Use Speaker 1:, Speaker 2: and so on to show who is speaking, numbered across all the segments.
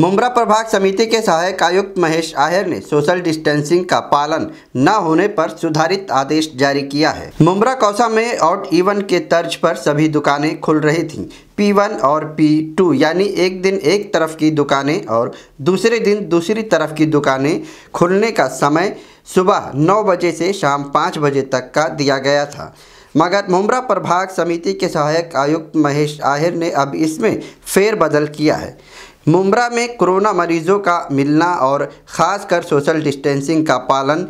Speaker 1: मुमरा प्रभाग समिति के सहायक आयुक्त महेश आहिर ने सोशल डिस्टेंसिंग का पालन न होने पर सुधारित आदेश जारी किया है मुमरा कौसा में ऑट इवन के तर्ज पर सभी दुकानें खुल रही थीं P1 और P2 यानी एक दिन एक तरफ की दुकानें और दूसरे दिन दूसरी तरफ की दुकानें खुलने का समय सुबह नौ बजे से शाम पाँच बजे तक का दिया गया था मगर मुमरा प्रभाग समिति के सहायक आयुक्त महेश आहिर ने अब इसमें फेरबदल किया है मുംబ్రా મે કોરોના મરીજો કા મિલના ઓર ખાસકર સોશિયલ ડિસ્ટન્સિંગ કા પાલન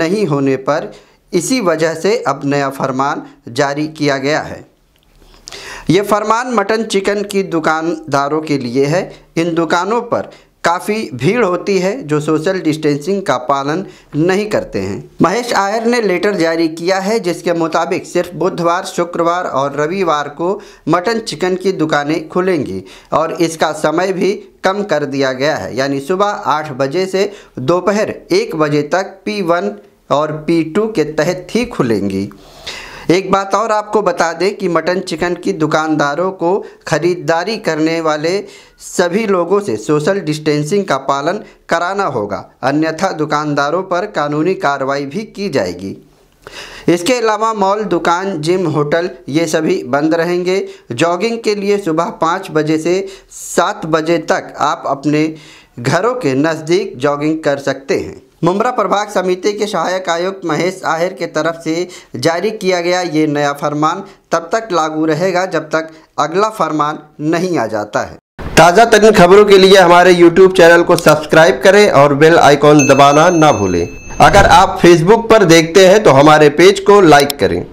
Speaker 1: નહીં હોને પર ઇસી વજહ સે અપ નયા ફરમાન જારી કિયા ગયા હૈ યે ફરમાન મટન ચિકન કી દુકાનદારો કે લિયે હૈ ઇન દુકાનો પર काफ़ी भीड़ होती है जो सोशल डिस्टेंसिंग का पालन नहीं करते हैं महेश आयर ने लेटर जारी किया है जिसके मुताबिक सिर्फ बुधवार शुक्रवार और रविवार को मटन चिकन की दुकानें खुलेंगी और इसका समय भी कम कर दिया गया है यानी सुबह आठ बजे से दोपहर एक बजे तक पी वन और पी टू के तहत ही खुलेंगी एक बात और आपको बता दें कि मटन चिकन की दुकानदारों को खरीदारी करने वाले सभी लोगों से सोशल डिस्टेंसिंग का पालन कराना होगा अन्यथा दुकानदारों पर कानूनी कार्रवाई भी की जाएगी इसके अलावा मॉल दुकान जिम होटल ये सभी बंद रहेंगे जॉगिंग के लिए सुबह पाँच बजे से सात बजे तक आप अपने घरों के नज़दीक जॉगिंग कर सकते हैं मुमरा प्रभाग समिति के सहायक आयुक्त महेश आहिर के तरफ से जारी किया गया ये नया फरमान तब तक लागू रहेगा जब तक अगला फरमान नहीं आ जाता है ताज़ा तरीन खबरों के लिए हमारे YouTube चैनल को सब्सक्राइब करें और बेल आइकॉन दबाना ना भूलें अगर आप Facebook पर देखते हैं तो हमारे पेज को लाइक करें